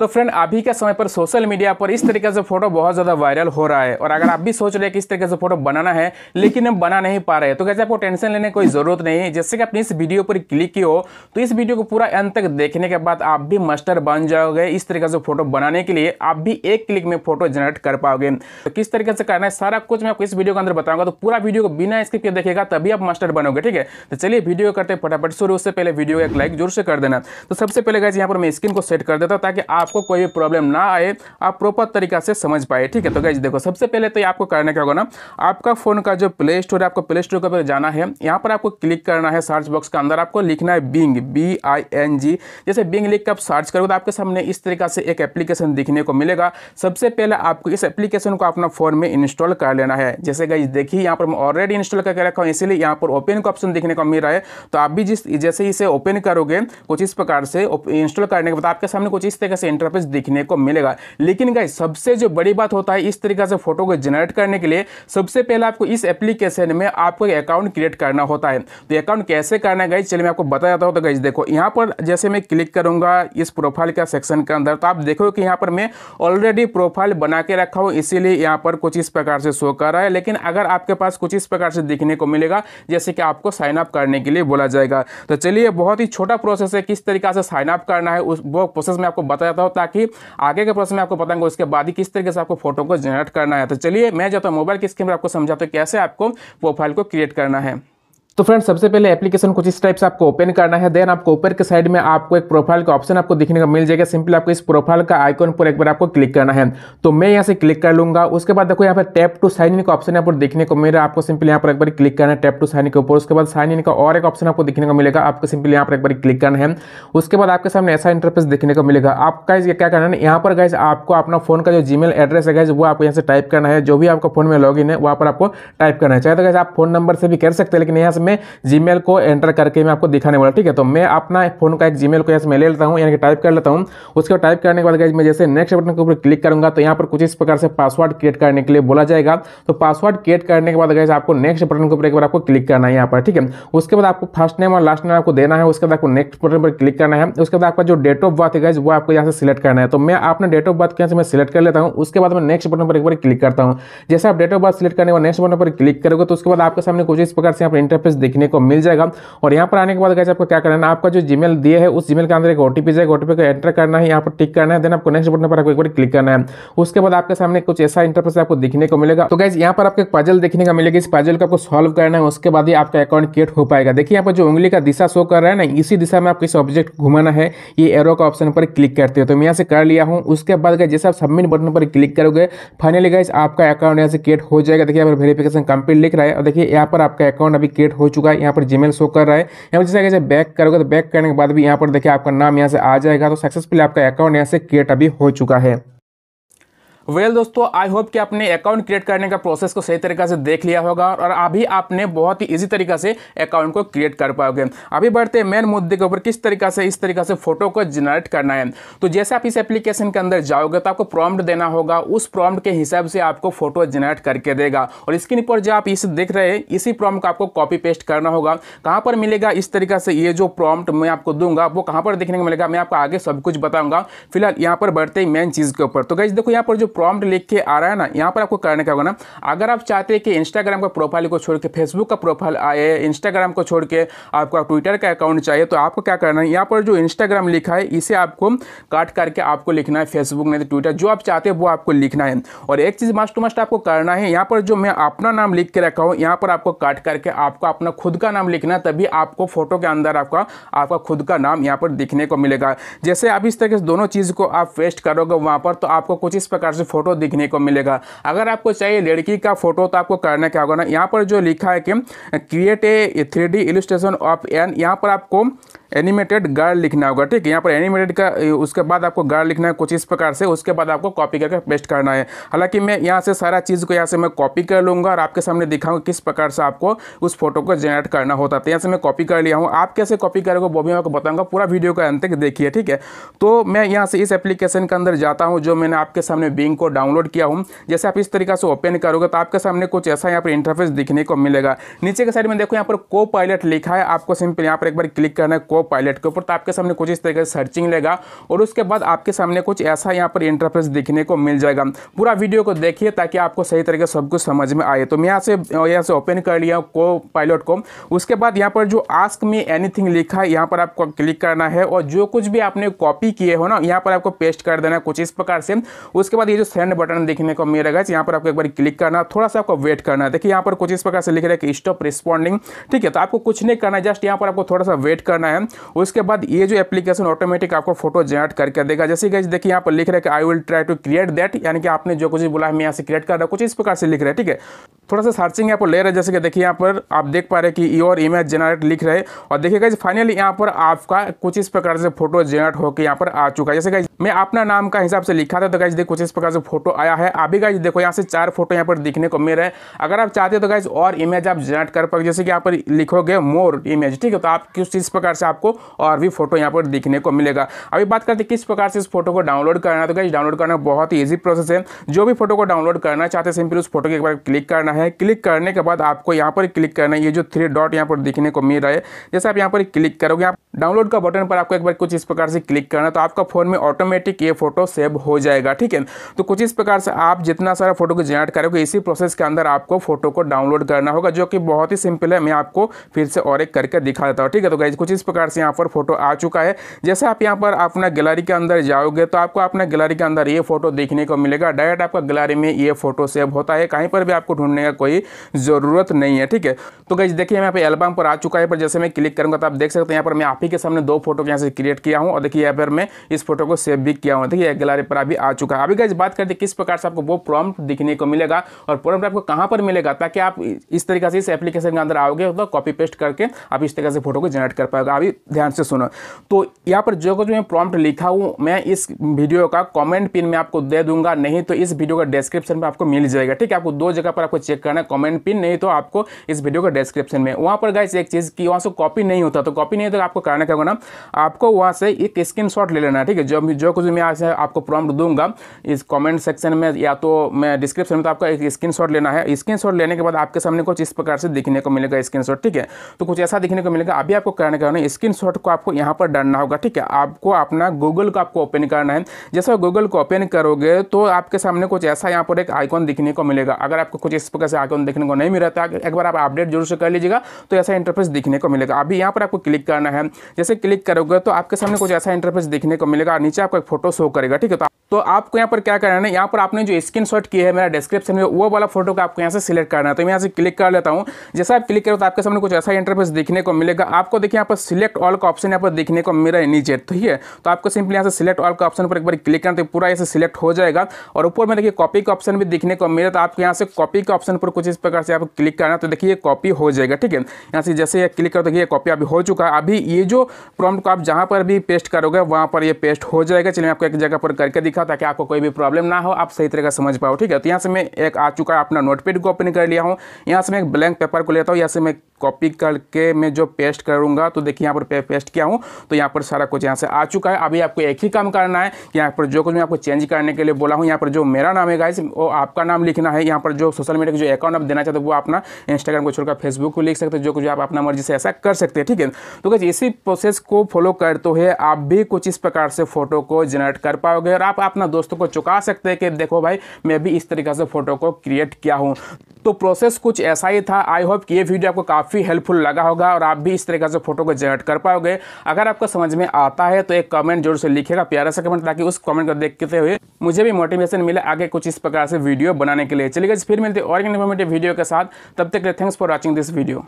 तो फ्रेंड अभी के समय पर सोशल मीडिया पर इस तरीके से फ़ोटो बहुत ज़्यादा वायरल हो रहा है और अगर आप भी सोच रहे हैं कि इस तरीके से फ़ोटो बनाना है लेकिन हम बना नहीं पा रहे हैं तो कैसे आपको टेंशन लेने कोई ज़रूरत नहीं है जैसे कि आपने इस वीडियो पर क्लिक की हो तो इस वीडियो को पूरा अंत तक देखने के बाद आप भी मास्टर बन जाओगे इस तरीके से फ़ोटो बनाने के लिए आप भी एक क्लिक में फ़ोटो जनरेट कर पाओगे तो किस तरीके से करना है सारा कुछ मैं आपको इस वीडियो के अंदर बताऊँगा तो पूरा वीडियो को बिना स्क्रिप के देखेगा तभी आप मास्टर बनोगे ठीक है तो चलिए वीडियो करते फटाफट शुरू उससे पहले वीडियो एक लाइक जोर से कर देना तो सबसे पहले कैसे यहाँ पर मैं स्क्रीन को सेट कर देता हूँ ताकि आप आपको कोई भी प्रॉब्लम ना आए आप प्रॉपर तरीका से समझ पाए ठीक है तो गाइज देखो सबसे पहले तो ये आपको करने का होगा ना आपका फ़ोन का जो प्ले स्टोर है आपको प्ले स्टोर के ऊपर जाना है यहाँ पर आपको क्लिक करना है सर्च बॉक्स के अंदर आपको लिखना है Bing B I N G जैसे बिंग लिख के आप सर्च करोगे तो आपके सामने इस तरीका से एक एप्लीकेशन दिखने को मिलेगा सबसे पहले आपको इस एप्लीकेशन को अपना फ़ोन में इंस्टॉल कर लेना है जैसे गाइज देखिए यहाँ पर मैं ऑलरेडी इंस्टॉल करके रखा हूँ इसीलिए यहाँ पर ओपन का ऑप्शन दिखने को मिल रहा है तो आप भी जिस जैसे इसे ओपन करोगे कुछ इस प्रकार से इंस्टॉल करने के बाद आपके सामने कुछ इस तरीके से इंटरफेस दिखने को मिलेगा लेकिन गाइस सबसे जो बड़ी बात होता है इस तरीके से फोटो को जनरेट करने के लिए सबसे पहले आपको इस एप्लीकेशन में आपको एक अकाउंट क्रिएट करना होता है तो अकाउंट कैसे करना है गाइज चलिए मैं आपको बता जाता हूँ तो गाइज देखो यहाँ पर जैसे मैं क्लिक करूंगा इस प्रोफाइल का सेक्शन के अंदर तो आप देखो कि यहाँ पर मैं ऑलरेडी प्रोफाइल बना के रखा हूँ इसीलिए यहाँ पर कुछ इस प्रकार से शो कर रहा है लेकिन अगर आपके पास कुछ इस प्रकार से दिखने को मिलेगा जैसे कि आपको साइन अप करने के लिए बोला जाएगा तो चलिए बहुत ही छोटा प्रोसेस है किस तरीके से साइन अप करना है उस वो प्रोसेस में आपको बताया हो ताकि आगे के प्रश्न में आपको बताऊंगा उसके बाद ही किस तरीके से आपको फोटो को जनरेट करना है तो चलिए मैं जाता हूँ मोबाइल की स्क्रीन पर आपको समझाता हूँ कैसे आपको प्रोफाइल को क्रिएट करना है तो फ्रेंड्स सबसे पहले एप्लीकेशन कुछ इस टाइप से आपको ओपन करना है देन आपको ऊपर के साइड में आपको एक प्रोफाइल का ऑप्शन आपको दिखने को मिल जाएगा सिंपल आपको इस प्रोफाइल का आइकन पर एक बार आपको क्लिक करना है तो मैं यहाँ से क्लिक कर लूंगा उसके बाद देखो यहाँ पर टैप टू साइन इन का ऑप्शन यहाँ पर देखने को मिल रहा है आपको सिंपल यहाँ पर एक बार क्लिक करना है टैप टू साइन के ऊपर उसके बाद साइन इन का और एक ऑप्शन आपको दिखने को मिलेगा आपको सिंपल यहाँ पर एक बार क्लिक करना है उसके बाद आपके सामने ऐसा इंटरफेस देखने को मिलेगा आपका ये क्या करना है यहाँ पर गाइज आपको अपना फोन का जो मेल एड्रेस है गैस वो आपको यहाँ से टाइप करना है जो भी आपका फोन में लॉग है वहाँ पर आपको टाइप करना है चाहे तो गाइज आप फोन नंबर से भी कर सकते हैं लेकिन यहाँ से में जीमेल को एंटर करके मैं आपको दिखाने वाला ठीक है तो मैं अपना फोन का एक जीमेल को यहाँ से मैं ले लेता हूँ यानी कि टाइप कर लेता हूँ उसको टाइप करने के बाद मैं जैसे नेक्स्ट बटन के ऊपर क्लिक करूँगा तो यहाँ पर कुछ इस प्रकार से पासवर्ड क्रिएट करने के लिए बोला जाएगा तो पासवर्ड क्रिएट करने के बाद गैस आपको नेक्स्ट बटन के ऊपर एक बार आपको क्लिक करना है यहाँ पर ठीक है उसके बाद आपको फर्स्ट नेम और लास्ट नेम आपको देना है उसके बाद आपको नेक्स्ट बटन पर क्लिक करना है उसके बाद आपका जो डेट ऑफ बर्थ है गैस वो आपको यहाँ से सिलेक्ट करना है तो मैं अपने डेट ऑफ बर्थ के यहाँ से मैं सिलेक्ट कर लेता हूँ उसके बाद मैं नेक्स्ट बटन पर एक बार क्लिक करता हूँ जैसे आप डेट ऑफ बर्थ सिलेक्ट करने के बाद नेक्स्ट बटन पर क्लिक करोगे तो उसके बाद आपके सामने कुछ इस प्रकार से यहाँ पर इंटरफेस मैसेज देखने को मिल जाएगा और यहाँ पर आने के बाद कैसे आपको क्या करना है आपका जो जीमेल दिया है उस जीमेल के अंदर एक ओटीपी जाएगा ओटीपी को एंटर करना है यहाँ पर टिक करना है देन आपको नेक्स्ट बटन पर आपको एक बार क्लिक करना है उसके बाद आपके सामने कुछ ऐसा इंटरफेस आपको देखने को मिलेगा तो कैसे यहाँ पर आपको एक पजल देखने का मिलेगा इस पजल को आपको सॉल्व करना है उसके बाद ही आपका अकाउंट क्रिएट हो पाएगा देखिए यहाँ पर जो उंगली का दिशा शो कर रहा है ना इसी दिशा में आपको इस ऑब्जेक्ट घुमाना है ये एरो का ऑप्शन पर क्लिक करते हो तो मैं यहाँ से कर लिया हूँ उसके बाद गए जैसे आप सबमिट बटन पर क्लिक करोगे फाइनली गाइज आपका अकाउंट यहाँ से क्रिएट हो जाएगा देखिए यहाँ पर वेरिफिकेशन कंप्लीट लिख रहा है और देखिए यहाँ पर आपका अकाउंट अभी क्रिएट हो हो चुका है यहाँ पर जीमेल शो कर रहा है यहाँ पर जैसे अगर बैक करोगे तो बैक करने के बाद भी यहाँ पर देखिए आपका नाम यहाँ से आ जाएगा तो सक्सेसफुल आपका अकाउंट यहाँ से क्रिएट अभी हो चुका है वेल well, दोस्तों आई होप कि आपने अकाउंट क्रिएट करने का प्रोसेस को सही तरीके से देख लिया होगा और अभी आपने बहुत ही इजी तरीका से अकाउंट को क्रिएट कर पाओगे अभी बढ़ते मेन मुद्दे के ऊपर किस तरीके से इस तरीके से फोटो को जनरेट करना है तो जैसे आप इस एप्लीकेशन के अंदर जाओगे तो आपको प्रॉम्प्ट देना होगा उस प्रॉम्प्ट के हिसाब से आपको फोटो जनरेट करके देगा और स्क्रीन पर जो आप इसे देख रहे हैं इसी प्रॉम्प्ट को आपको कॉपी पेस्ट करना होगा कहाँ पर मिलेगा इस तरीके से ये जो प्रॉम्प्ट मैं आपको दूंगा वो कहाँ पर देखने को मिलेगा मैं आपको आगे सब कुछ बताऊंगा फिलहाल यहाँ पर बढ़ते ही मेन चीज़ के ऊपर तो गई देखो यहाँ पर जो प्रॉम्प्ट लिख के आ रहा है ना यहाँ पर आपको करने का होगा ना अगर आप चाहते हैं कि इंस्टाग्राम का प्रोफाइल को छोड़ के फेसबुक का प्रोफाइल आए इंस्टाग्राम को छोड़ के आपका ट्विटर का अकाउंट चाहिए तो आपको क्या करना है यहाँ पर जो इंस्टाग्राम लिखा है इसे आपको काट करके आपको लिखना है फेसबुक नहीं तो ट्विटर जो आप चाहते हैं वो आपको लिखना है और एक चीज़ मस्ट मस्ट आपको करना है यहाँ पर जो मैं अपना नाम लिख के रखा हूँ यहाँ पर आपको काट करके आपको अपना खुद का नाम लिखना है तभी आपको फोटो के अंदर आपका आपका खुद का नाम यहाँ पर दिखने को मिलेगा जैसे आप इस तरह से दोनों चीज़ को आप वेस्ट करोगे वहाँ पर तो आपको कुछ इस प्रकार से फोटो दिखने को मिलेगा अगर आपको चाहिए लड़की का फोटो तो आपको करना क्या होगा ना यहाँ पर जो लिखा है कि create a three D illustration of an यहाँ पर आपको एनिमेटेड गार्ड लिखना होगा ठीक है यहाँ पर एनिमेटेड का उसके बाद आपको गार्ड लिखना है कुछ इस प्रकार से उसके बाद आपको कॉपी करके पेस्ट करना है हालांकि मैं यहाँ से सारा चीज़ को यहाँ से मैं कॉपी कर लूँगा और आपके सामने दिखाऊंगा किस प्रकार से आपको उस फोटो को जनरेट करना होता था तो यहाँ से मैं कॉपी कर लिया हूँ आप कैसे कॉपी करोगे वो भी मैं आपको बताऊँगा पूरा वीडियो का अंत तक देखिए ठीक है तो मैं यहाँ से इस एप्लीकेशन के अंदर जाता हूँ जो मैंने आपके सामने बिंग को डाउनलोड किया हूँ जैसे आप इस तरीके से ओपन करोगे तो आपके सामने कुछ ऐसा यहाँ पर इंटरफेस दिखने को मिलेगा नीचे के साइड में देखो यहाँ पर को पायलट लिखा है आपको सिंपल यहाँ पर एक बार क्लिक करना है को पायलट के ऊपर तो आपके सामने कुछ इस तरीके से सर्चिंग लेगा और उसके बाद आपके सामने कुछ ऐसा यहाँ पर इंटरफेस दिखने को मिल जाएगा पूरा वीडियो को देखिए ताकि आपको सही तरीके सब कुछ समझ में आए तो मैं यहाँ से यहाँ से ओपन कर लिया को पायलट को उसके बाद यहाँ पर जो आस्क में एनी लिखा है यहाँ पर आपको क्लिक करना है और जो कुछ भी आपने कॉपी किए हो ना यहाँ पर आपको पेस्ट कर देना कुछ इस प्रकार से उसके बाद ये जो सेंड बटन देखने को मिल रहा है यहाँ पर आपको एक बार क्लिक करना थोड़ा सा आपको वेट करना है देखिए यहाँ पर कुछ इस प्रकार से लिख रहा है कि स्टॉप रिस्पॉन्डिंग ठीक है तो आपको कुछ नहीं करना जस्ट यहाँ पर आपको थोड़ा सा वेट करना है उसके बाद ये जो एप्लीकेशन ऑटोमेटिक आपको फोटो जनरेट करके देगा जैसे कि देखिए यहाँ पर लिख रहे हैं कि I will try to create that यानी कि आपने जो कुछ बोला है मैं यहाँ से क्रिएट कर रहा हूँ कुछ इस प्रकार से लिख रहे हैं ठीक है थोड़ा सा सर्चिंग यहाँ पर ले रहे हैं जैसे कि देखिए यहाँ पर आप देख पा रहे हैं कि योर इमेज जनरेट लिख रहे और देखिएगा फाइनली यहाँ पर आपका कुछ इस प्रकार से फोटो जनरेट होकर यहाँ पर आ चुका है जैसे कि मैं अपना नाम का हिसाब से लिखा था तो गाइज देखो कुछ इस प्रकार से फोटो आया है अभी गाइज देखो यहाँ से चार फोटो यहाँ पर दिखने को मिल रहे हैं अगर आप चाहते हो तो गाइज और इमेज आप जनरेट कर पाओगे जैसे कि यहाँ पर लिखोगे मोर इमेज ठीक है तो आप किस इस प्रकार से आपको और भी फोटो यहाँ पर दिखने को मिलेगा अभी बात करते किस प्रकार से इस फोटो को डाउनलोड करना तो गाइज डाउनलोड करना बहुत ही ईजी प्रोसेस है जो भी फोटो को डाउनलोड करना चाहते हैं सिंपली उस फोटो के एक बार क्लिक करना है क्लिक करने के बाद आपको यहाँ पर क्लिक करना है ये जो थ्री डॉट यहाँ पर दिखने को मिल रहा है जैसे आप यहाँ पर क्लिक करोगे आप डाउनलोड का बटन पर आपको एक बार कुछ इस प्रकार से क्लिक करना तो आपका फोन में ऑटो ऑटोमेटिक ये फोटो सेव हो जाएगा ठीक है तो कुछ इस प्रकार से आप जितना सारा फोटो को जनरेट करोगे इसी प्रोसेस के अंदर आपको फोटो को डाउनलोड करना होगा जो कि बहुत ही सिंपल है मैं आपको फिर से और एक करके दिखा देता हूँ ठीक है तो गाइज कुछ इस प्रकार से यहाँ पर फोटो आ चुका है जैसे आप यहाँ पर अपना गैलरी के अंदर जाओगे तो आपको अपना गैलरी के अंदर ये फोटो देखने को मिलेगा डायरेक्ट आपका गैलरी में ये फोटो सेव होता है कहीं पर भी आपको ढूंढने का कोई ज़रूरत नहीं है ठीक है तो गाइज देखिए मैं एल्बम पर आ चुका है पर जैसे मैं क्लिक करूँगा तो आप देख सकते हैं यहाँ पर मैं आप ही के सामने दो फोटो यहाँ से क्रिएट किया हूँ और देखिए यहाँ पर मैं इस फोटो को सेव बिक किया हुआ था देखिए गलारे पर अभी आ चुका है अभी गाइज बात करते किस प्रकार से आपको वो प्रॉम्प्ट दिखने को मिलेगा और प्रॉम्प्ट आपको कहाँ पर मिलेगा ताकि आप इस तरीके से इस एप्लीकेशन के अंदर आओगे तो कॉपी पेस्ट करके आप इस तरीके से फोटो को जनरेट कर पाएगा अभी ध्यान से सुनो तो यहाँ पर जो कुछ मैं प्रॉम्प्ट लिखा हूँ मैं इस वीडियो का कॉमेंट पिन में आपको दे दूंगा नहीं तो इस वीडियो का डिस्क्रिप्शन में आपको मिल जाएगा ठीक है आपको दो जगह पर आपको चेक करना है कॉमेंट पिन नहीं तो आपको इस वीडियो का डिस्क्रिप्शन में वहाँ पर गाइस एक चीज़ की वहाँ से कॉपी नहीं होता तो कॉपी नहीं होता तो आपको करना क्या होगा ना आपको वहाँ से एक स्क्रीन ले लेना ठीक है जो जो कुछ मैं आज आपको प्रॉम्प्ट दूंगा इस कमेंट सेक्शन में या तो मैं डिस्क्रिप्शन में तो आपका एक स्क्रीनशॉट लेना है स्क्रीनशॉट लेने के बाद आपके सामने कुछ इस प्रकार से दिखने को मिलेगा स्क्रीनशॉट ठीक है तो कुछ ऐसा दिखने को मिलेगा अभी आपको करने का स्क्रीन शॉट को आपको यहाँ पर डालना होगा ठीक है आपको अपना गूगल को आपको ओपन करना है जैसे गूगल को ओपन करोगे तो आपके सामने कुछ ऐसा यहाँ पर एक आइकॉन दिखने को मिलेगा अगर आपको कुछ इस प्रकार से आइकॉन देखने को नहीं मिल रहा तो एक बार आप अपडेट जरूर से कर लीजिएगा तो ऐसा इंटरफेस दिखने को मिलेगा अभी यहाँ पर आपको क्लिक करना है जैसे क्लिक करोगे तो आपके सामने कुछ ऐसा इंटरफेस दिखने को मिलेगा नीचे आपको आपको एक फोटो शो करेगा ठीक है तो तो आपको यहाँ पर क्या करना है यहाँ पर आपने जो स्क्रीन शॉट किया है मेरा डिस्क्रिप्शन में वो वाला फोटो का आपको यहाँ से सिलेक्ट करना है तो मैं यहाँ से क्लिक कर लेता हूँ जैसे आप क्लिक करो तो आपके सामने कुछ ऐसा इंटरफेस देखने को मिलेगा आपको देखिए यहाँ पर सिलेक्ट ऑल का ऑप्शन यहाँ पर देखने को मिल रहा है नीचे ठीक है तो आपको सिंपली यहाँ से सिलेक्ट ऑल का ऑप्शन पर एक बार क्लिक करना तो पूरा ऐसे सिलेक्ट हो जाएगा और ऊपर में देखिए कॉपी का ऑप्शन भी देखने को मिले तो आपको यहाँ से कॉपी के ऑप्शन पर कुछ इस प्रकार से आप क्लिक करना तो देखिए कॉपी हो जाएगा ठीक है यहाँ से जैसे क्लिक करो देखिए कॉपी अभी हो चुका है अभी ये जो प्रॉम्प्ट को आप जहाँ पर भी पेस्ट करोगे वहाँ पर ये पेस्ट हो जाएगा लेकर चलिए मैं आपको एक जगह पर करके दिखा ताकि आपको कोई भी प्रॉब्लम ना हो आप सही तरह का समझ पाओ ठीक है तो यहाँ से मैं एक आ चुका अपना नोटपेड को ओपन कर लिया हूँ यहाँ से मैं एक ब्लैंक पेपर को लेता हूँ यहाँ से मैं कॉपी करके मैं जो पेस्ट करूँगा तो देखिए यहाँ पर पेस्ट किया हूँ तो यहाँ पर सारा कुछ यहाँ से आ चुका है अभी आपको एक ही काम करना है यहाँ पर जो कुछ मैं आपको चेंज करने के लिए बोला हूँ यहाँ पर जो मेरा नाम है गाइस वो आपका नाम लिखना है यहाँ पर जो सोशल मीडिया का जो अकाउंट आप देना चाहते हो वो अपना इंस्टाग्राम को छोड़कर फेसबुक को लिख सकते हो जो कुछ आप अपना मर्जी से ऐसा कर सकते हैं ठीक है तो गाइज इसी प्रोसेस को फॉलो करते हुए आप भी कुछ इस प्रकार से फोटो को को जनरेट कर पाओगे और आप अपना दोस्तों को चुका सकते हैं कि देखो भाई मैं भी इस तरीके से फ़ोटो को क्रिएट किया हूँ तो प्रोसेस कुछ ऐसा ही था आई होप कि ये वीडियो आपको काफ़ी हेल्पफुल लगा होगा और आप भी इस तरीके से फ़ोटो को जनरेट कर पाओगे अगर आपको समझ में आता है तो एक कमेंट जरूर से लिखेगा प्यारा सा कमेंट ताकि उस कमेंट को देखते हुए मुझे भी मोटिवेशन मिले आगे कुछ इस प्रकार से वीडियो बनाने के लिए चलिए फिर मिलते और इन्फॉर्मेटिव वीडियो के साथ तब तक thanks for watching this video